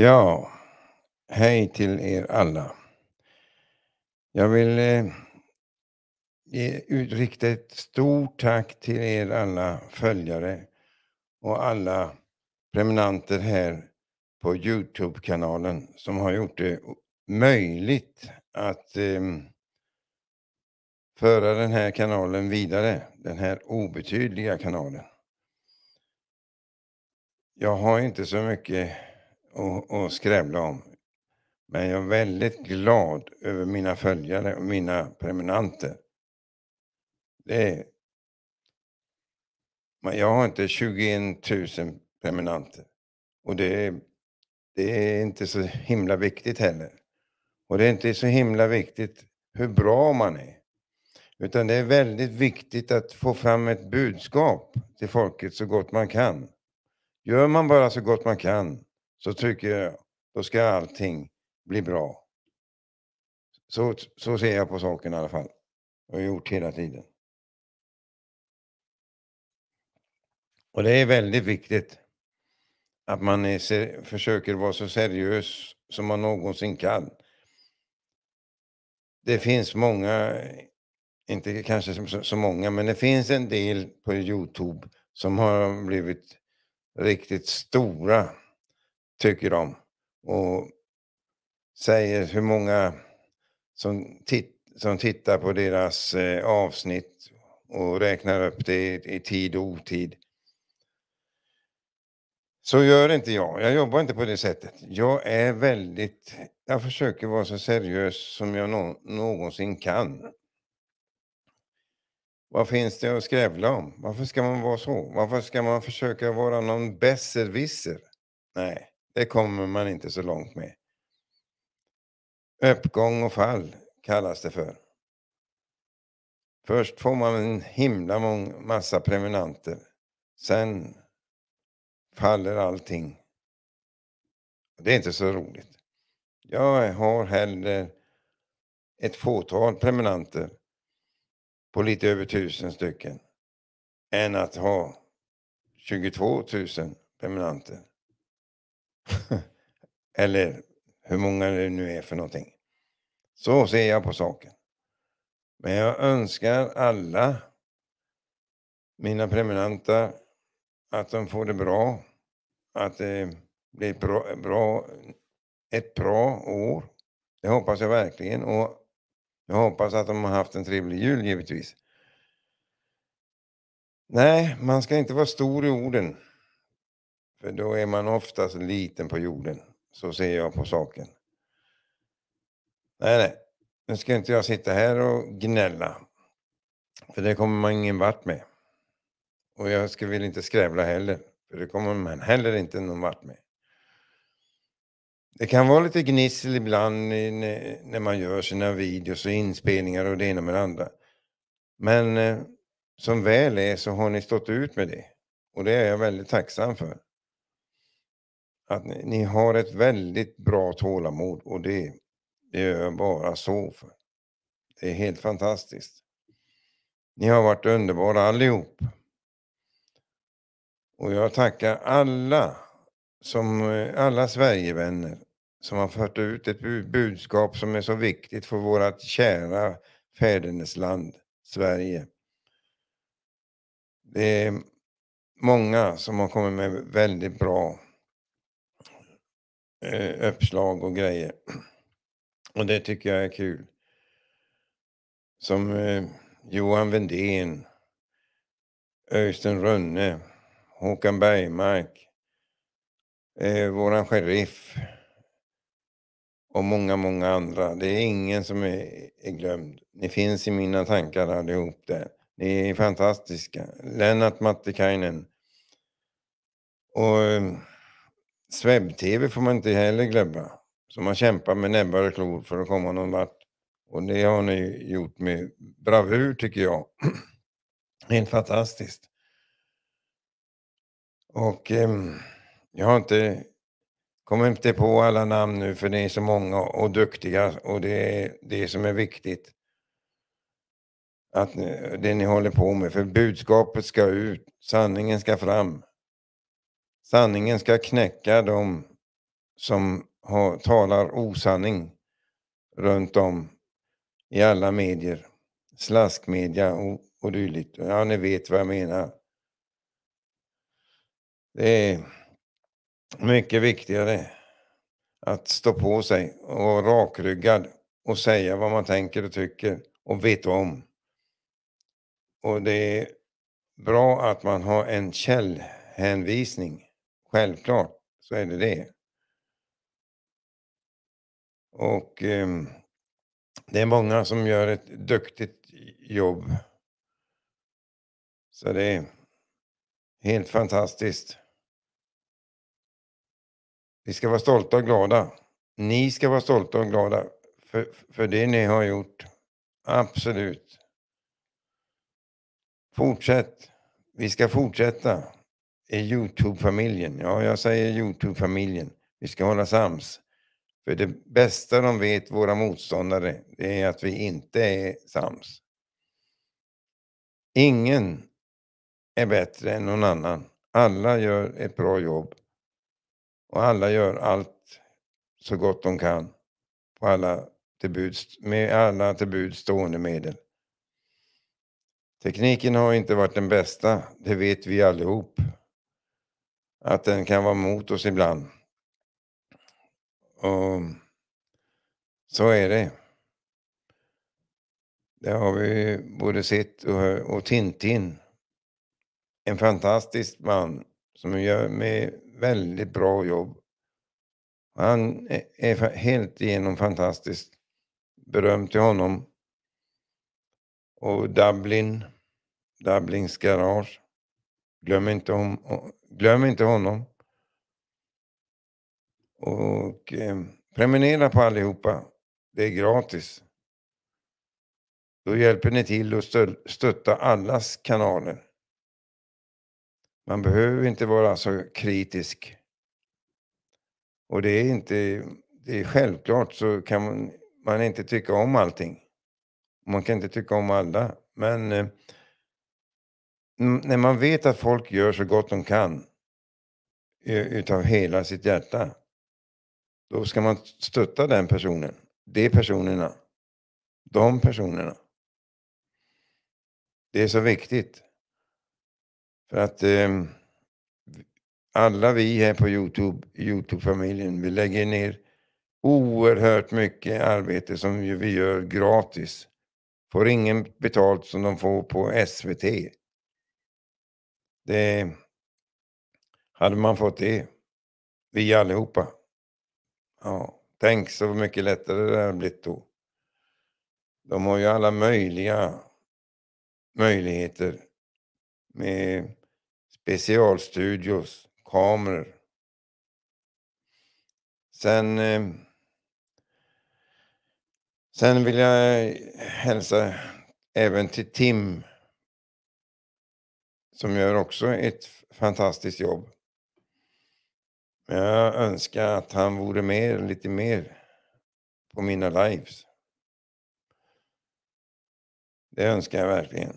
Ja, hej till er alla. Jag vill eh, rikta ett stort tack till er alla följare och alla prenumeranter här på Youtube-kanalen som har gjort det möjligt att eh, föra den här kanalen vidare, den här obetydliga kanalen. Jag har inte så mycket och, och skrävla om. Men jag är väldigt glad över mina följare och mina prenumeranter. Det är, men jag har inte 21 000 prenumeranter. Och det är, det är inte så himla viktigt heller. Och det är inte så himla viktigt hur bra man är. Utan det är väldigt viktigt att få fram ett budskap till folket så gott man kan. Gör man bara så gott man kan så tycker jag då ska allting bli bra. Så, så ser jag på saken i alla fall. Och har gjort hela tiden. Och det är väldigt viktigt att man är, försöker vara så seriös som man någonsin kan. Det finns många, inte kanske så, så många, men det finns en del på Youtube som har blivit riktigt stora tycker de. Och säger hur många som, tit som tittar på deras eh, avsnitt och räknar upp det i, i tid och otid. Så gör inte jag. Jag jobbar inte på det sättet. Jag är väldigt... Jag försöker vara så seriös som jag nå, någonsin kan. Vad finns det att skrävla om? Varför ska man vara så? Varför ska man försöka vara någon besserwisser? Nej. Det kommer man inte så långt med. Uppgång och fall kallas det för. Först får man en himla massa prenumeranter. Sen faller allting. Det är inte så roligt. Jag har hellre ett fåtal prenumeranter på lite över tusen stycken än att ha 22 000 prenumeranter Eller hur många det nu är för någonting. Så ser jag på saken. Men jag önskar alla mina prenumeranter att de får det bra. Att det blir ett bra, bra, ett bra år. Det hoppas jag verkligen. Och jag hoppas att de har haft en trevlig jul givetvis. Nej, man ska inte vara stor i orden. För då är man oftast liten på jorden. Så ser jag på saken. Nej, nej. Nu ska inte jag sitta här och gnälla. För det kommer man ingen vart med. Och jag ska vill inte skrävla heller. För det kommer man heller inte någon vart med. Det kan vara lite gnissel ibland när man gör sina videos och inspelningar och det ena med det andra. Men eh, som väl är så har ni stått ut med det. Och det är jag väldigt tacksam för att ni, ni, har ett väldigt bra tålamod och det, det är jag bara så för. Det är helt fantastiskt. Ni har varit underbara allihop. Och jag tackar alla, som, alla Sverigevänner som har fört ut ett budskap som är så viktigt för vårt kära fädernesland Sverige. Det är många som har kommit med väldigt bra Eh, uppslag och grejer. Och det tycker jag är kul. Som eh, Johan Wendén, Öystein Rönne, Håkan Bergmark, eh, våran sheriff och många, många andra. Det är ingen som är, är glömd. Ni finns i mina tankar allihop där. Ni är fantastiska. Lennart Mattikainen. Och... Eh, Sveb-TV får man inte heller glömma. Som man kämpar med näbbar och klor för att komma någon vart. Och det har ni gjort med bravur tycker jag. Helt fantastiskt. Och eh, jag har inte kommit inte på alla namn nu för ni är så många och duktiga och det är det som är viktigt. Att det ni håller på med, för budskapet ska ut, sanningen ska fram. Sanningen ska knäcka dem som har, talar osanning runt om i alla medier, slaskmedia och, och dylikt. Ja, ni vet vad jag menar. Det är mycket viktigare att stå på sig och vara rakryggad och säga vad man tänker och tycker och vet om. Och det är bra att man har en källhänvisning Självklart så är det det. Och eh, det är många som gör ett duktigt jobb. Så det är helt fantastiskt. Vi ska vara stolta och glada. Ni ska vara stolta och glada för, för det ni har gjort. Absolut. Fortsätt. Vi ska fortsätta. Youtube-familjen. Ja, jag säger Youtube-familjen. Vi ska hålla sams. För det bästa de vet, våra motståndare, det är att vi inte är sams. Ingen är bättre än någon annan. Alla gör ett bra jobb och alla gör allt så gott de kan på alla buds, med alla till buds stående medel. Tekniken har inte varit den bästa, det vet vi allihop att den kan vara mot oss ibland. Och så är det. Det har vi både sett och hört. Och Tintin, en fantastisk man som gör med väldigt bra jobb. Han e-, är helt igenom fantastisk. Beröm till honom. Och Dublin, Dublins garage. Glöm inte, om, glöm inte honom. Och eh, prenumerera på allihopa. Det är gratis. Då hjälper ni till att stötta allas kanaler. Man behöver inte vara så kritisk. Och det är inte... Det är självklart så kan man, man inte tycka om allting. Man kan inte tycka om alla. Men eh, när man vet att folk gör så gott de kan utav hela sitt hjärta, då ska man stötta den personen, de personerna, de personerna. Det är så viktigt. För att eh, alla vi här på Youtube, Youtube-familjen, vi lägger ner oerhört mycket arbete som vi gör gratis. Får ingen betalt som de får på SVT det hade man fått det, vi allihopa. Ja, tänk så mycket lättare det hade blivit då. De har ju alla möjliga möjligheter med specialstudios, kameror. Sen, eh, sen vill jag hälsa även till Tim som gör också ett fantastiskt jobb. Men jag önskar att han vore med lite mer på mina lives. Det önskar jag verkligen.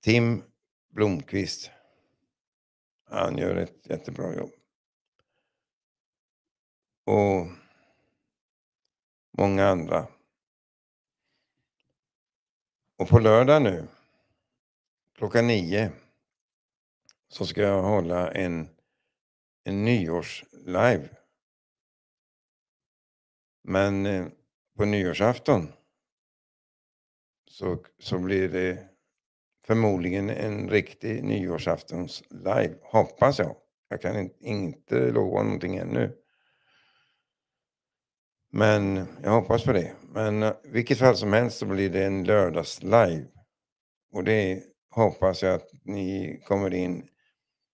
Tim Blomqvist. Han gör ett jättebra jobb. Och många andra. Och på lördag nu klockan nio så ska jag hålla en, en nyårslive. Men eh, på nyårsafton så, så blir det förmodligen en riktig nyårsaftonslive, hoppas jag. Jag kan inte, inte lova någonting ännu. Men jag hoppas på det. Men eh, vilket fall som helst så blir det en lördagslive. Och det är hoppas jag att ni kommer in.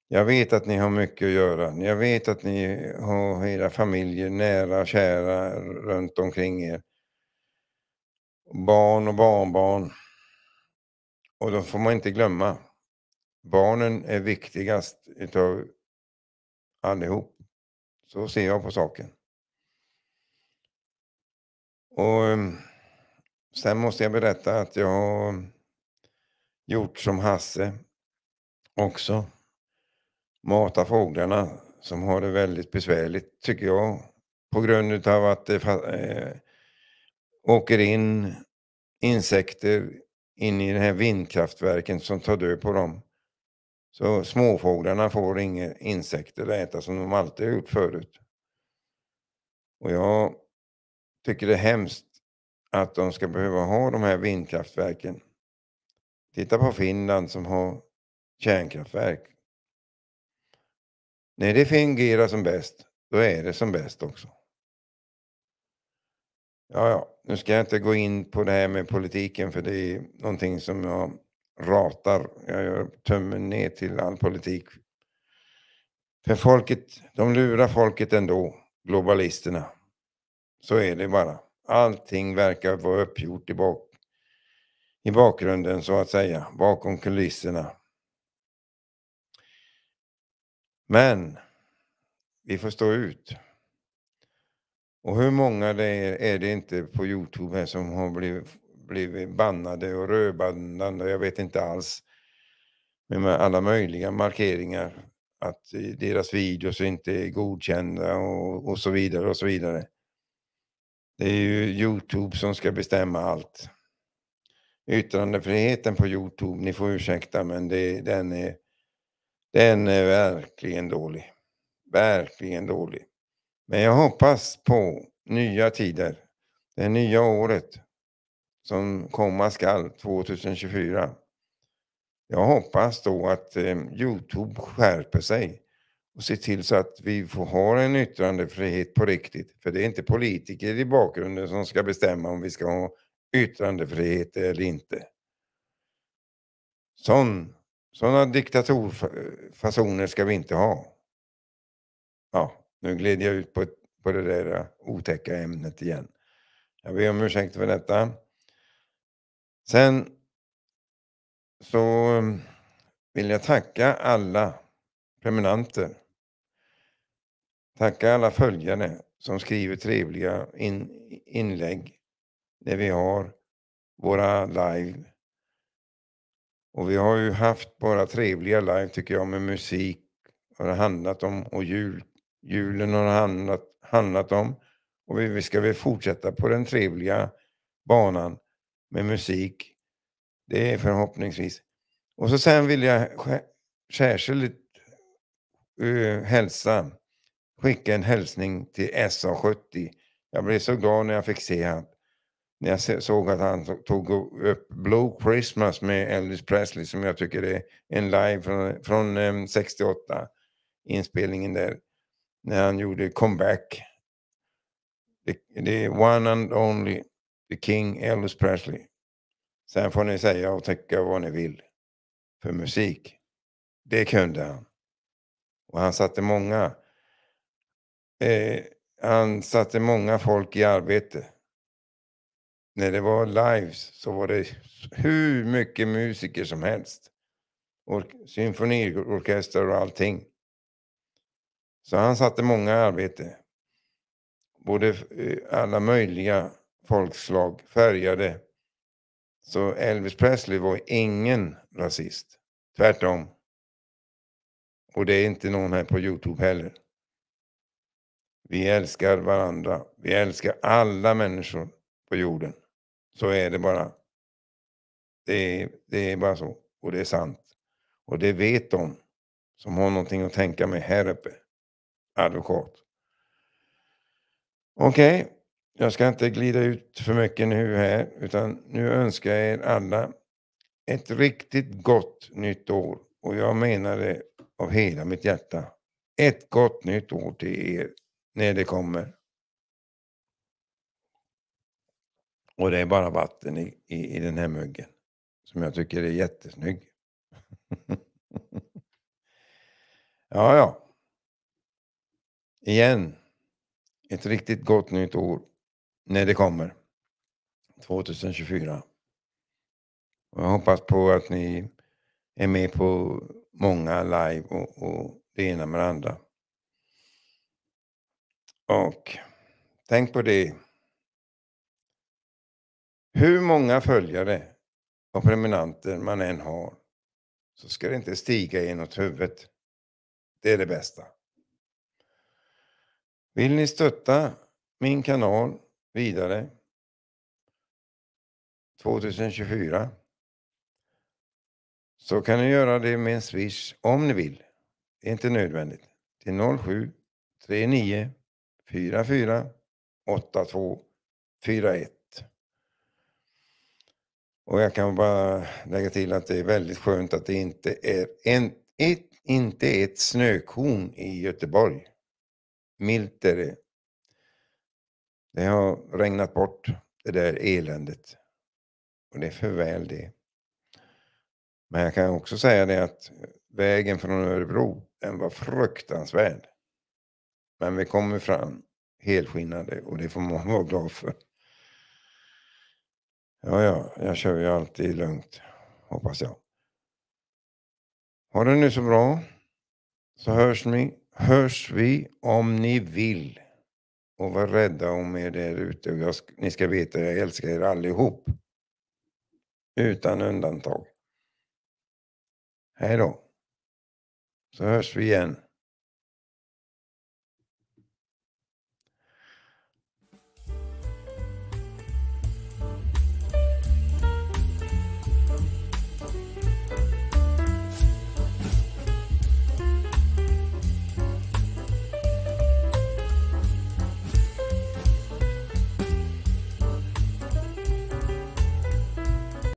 Jag vet att ni har mycket att göra. Jag vet att ni har era familjer nära och kära runt omkring er. Barn och barnbarn. Och då får man inte glömma. Barnen är viktigast utav allihop. Så ser jag på saken. Och ehm, sen måste jag berätta att jag har gjort som Hasse också. Mata fåglarna som har det väldigt besvärligt tycker jag. På grund av att det eh, åker in insekter in i de här vindkraftverken som tar död på dem. Så småfåglarna får inga insekter att äta som de alltid har gjort förut. Och jag tycker det är hemskt att de ska behöva ha de här vindkraftverken Titta på Finland som har kärnkraftverk. När det fungerar som bäst, då är det som bäst också. Ja, ja, nu ska jag inte gå in på det här med politiken för det är någonting som jag ratar. Jag gör tummen ner till all politik. För folket, de lurar folket ändå, globalisterna. Så är det bara. Allting verkar vara uppgjort i bak i bakgrunden så att säga, bakom kulisserna. Men vi får stå ut. Och hur många det är, är det inte på Youtube som har blivit, blivit bannade och rödbandade, jag vet inte alls, med alla möjliga markeringar att deras videos inte är godkända och, och så vidare och så vidare. Det är ju Youtube som ska bestämma allt yttrandefriheten på Youtube, ni får ursäkta men det, den, är, den är verkligen dålig. Verkligen dålig. Men jag hoppas på nya tider. Det nya året som komma skall 2024. Jag hoppas då att eh, Youtube skärper sig och ser till så att vi får ha en yttrandefrihet på riktigt. För det är inte politiker i bakgrunden som ska bestämma om vi ska ha yttrandefrihet eller inte. Sån, sådana diktatorfasoner ska vi inte ha. Ja, nu gled jag ut på, på det där äh, otäcka ämnet igen. Jag ber om ursäkt för detta. Sen så ähm, vill jag tacka alla prenumeranter. Tacka alla följare som skriver trevliga in, inlägg det vi har, våra live. Och vi har ju haft bara trevliga live tycker jag med musik har det handlat om och jul, julen har det handlat, handlat om. Och vi, vi ska väl fortsätta på den trevliga banan med musik. Det är förhoppningsvis. Och så sen vill jag särskilt uh, hälsa, skicka en hälsning till SA70. Jag blev så glad när jag fick se han. När jag såg att han tog upp Blue Christmas med Elvis Presley som jag tycker är en live från, från 68, ehm, inspelningen där, när han gjorde comeback. Det är One and Only The King Elvis Presley. Sen får ni säga och tycka vad ni vill för musik. Det kunde han. Och han satte många, eh, han satte många folk i arbete när det var lives så var det hur mycket musiker som helst. Or symfoniorkester och allting. Så han satte många arbete. Både eh, alla möjliga folkslag, färgade. Så Elvis Presley var ingen rasist. Tvärtom. Och det är inte någon här på Youtube heller. Vi älskar varandra. Vi älskar alla människor på jorden. Så är det bara. Det är, det är bara så. Och det är sant. Och det vet de som har någonting att tänka med här uppe. Advokat. Okej, okay. jag ska inte glida ut för mycket nu här utan nu önskar jag er alla ett riktigt gott nytt år. Och jag menar det av hela mitt hjärta. Ett gott nytt år till er när det kommer. Och det är bara vatten i, i, i den här muggen. Som jag tycker är jättesnygg. ja, ja. Igen. Ett riktigt gott nytt år. När det kommer. 2024. Och jag hoppas på att ni är med på många live och, och det ena med det andra. Och tänk på det. Hur många följare och prenumeranter man än har så ska det inte stiga åt huvudet. Det är det bästa. Vill ni stötta min kanal vidare 2024 så kan ni göra det med en swish om ni vill. Det är inte nödvändigt. Till 07 39 44 82 41. Och jag kan bara lägga till att det är väldigt skönt att det inte är en, ett, inte ett snökorn i Göteborg. Milt är det. Det har regnat bort det där eländet. Och det är för väl det. Men jag kan också säga det att vägen från Örebro, den var fruktansvärd. Men vi kommer fram helskinnade och det får man vara glad för. Ja, ja, jag kör ju alltid lugnt, hoppas jag. Ha det nu så bra, så hörs, ni, hörs vi om ni vill. Och var rädda om er där ute. ni ska veta, jag älskar er allihop. Utan undantag. Hej då. Så hörs vi igen.